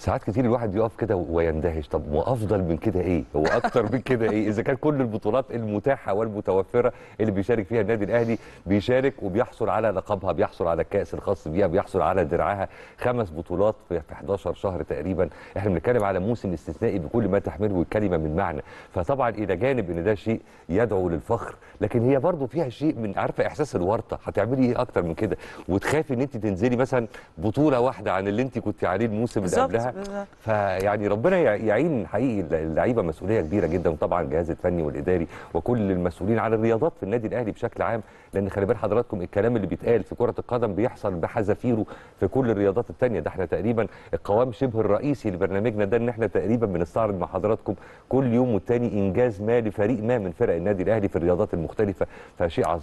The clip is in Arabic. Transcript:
ساعات كتير الواحد يقف كده ويندهش طب وافضل من كده ايه هو اكتر من كده ايه اذا كان كل البطولات المتاحه والمتوفره اللي بيشارك فيها النادي الاهلي بيشارك وبيحصل على لقبها بيحصل على الكاس الخاص بيها بيحصل على درعها خمس بطولات في 11 شهر تقريبا احنا بنتكلم على موسم استثنائي بكل ما تحمله الكلمه من معنى فطبعا الى جانب ان ده شيء يدعو للفخر لكن هي برضه فيها شيء من عارفه احساس الورطه هتعملي ايه اكتر من كده وتخافي ان انت تنزلي مثلا بطوله واحده عن اللي انت كنت عليه الموسم اللي قبلها فيعني ربنا يعين حقيقي اللعيبه مسؤوليه كبيره جدا وطبعا الجهاز الفني والاداري وكل المسؤولين على الرياضات في النادي الاهلي بشكل عام لان خلي بال حضراتكم الكلام اللي بيتقال في كره القدم بيحصل بحذافيره في كل الرياضات الثانيه ده احنا تقريبا القوام شبه الرئيسي لبرنامجنا ده ان احنا تقريبا بنستعرض مع حضراتكم كل يوم والتاني انجاز ما لفريق ما من فرق النادي الاهلي في الرياضات المختلفه فشيء عظيم